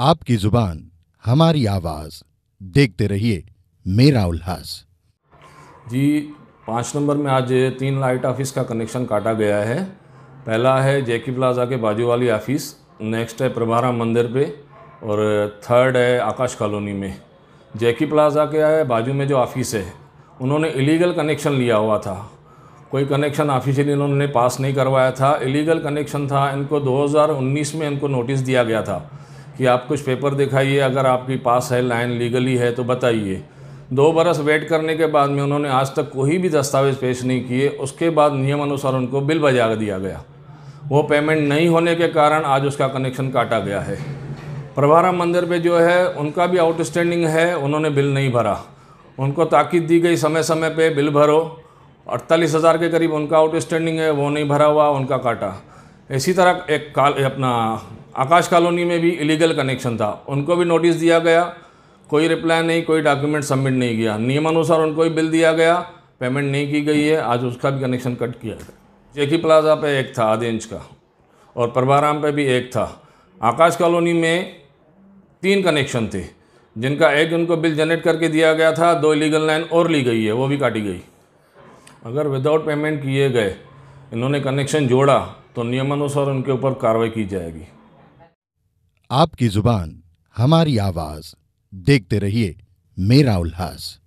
आपकी जुबान हमारी आवाज़ देखते रहिए मेरा उल्लास जी पाँच नंबर में आज तीन लाइट ऑफिस का कनेक्शन काटा गया है पहला है जेकी प्लाजा के बाजू वाली ऑफिस नेक्स्ट है प्रभारा मंदिर पे और थर्ड है आकाश कॉलोनी में जेकी प्लाजा के बाजू में जो ऑफिस है उन्होंने इलीगल कनेक्शन लिया हुआ था कोई कनेक्शन ऑफिशियली इन्होंने पास नहीं करवाया था इलीगल कनेक्शन था इनको 2019 में इनको नोटिस दिया गया था कि आप कुछ पेपर दिखाइए अगर आपकी पास है लाइन लीगली है तो बताइए दो बरस वेट करने के बाद में उन्होंने आज तक कोई भी दस्तावेज पेश नहीं किए उसके बाद नियमानुसार उनको बिल बजा दिया गया वो पेमेंट नहीं होने के कारण आज उसका कनेक्शन काटा गया है प्रभारा मंदिर पे जो है उनका भी आउटस्टैंडिंग है उन्होंने बिल नहीं भरा उनको ताकीद दी गई समय समय पे बिल भरो अड़तालीस हज़ार के करीब उनका आउटस्टैंडिंग है वो नहीं भरा हुआ उनका काटा इसी तरह एक काल अपना आकाश कॉलोनी में भी इलीगल कनेक्शन था उनको भी नोटिस दिया गया कोई रिप्लाई नहीं कोई डॉक्यूमेंट सबमिट नहीं किया नियमानुसार उनको भी बिल दिया गया पेमेंट नहीं की गई है आज उसका भी कनेक्शन कट किया गया जेकी प्लाजा पे एक था आधे इंच का और प्रभाराम पे भी एक था आकाश कॉलोनी में तीन कनेक्शन थे जिनका एक उनको बिल जनरेट करके दिया गया था दो इलीगल लाइन और ली गई है वो भी काटी गई अगर विदाउट पेमेंट किए गए इन्होंने कनेक्शन जोड़ा तो नियमानुसार उनके ऊपर कार्रवाई की जाएगी आपकी जुबान हमारी आवाज देखते रहिए मेरा उल्लास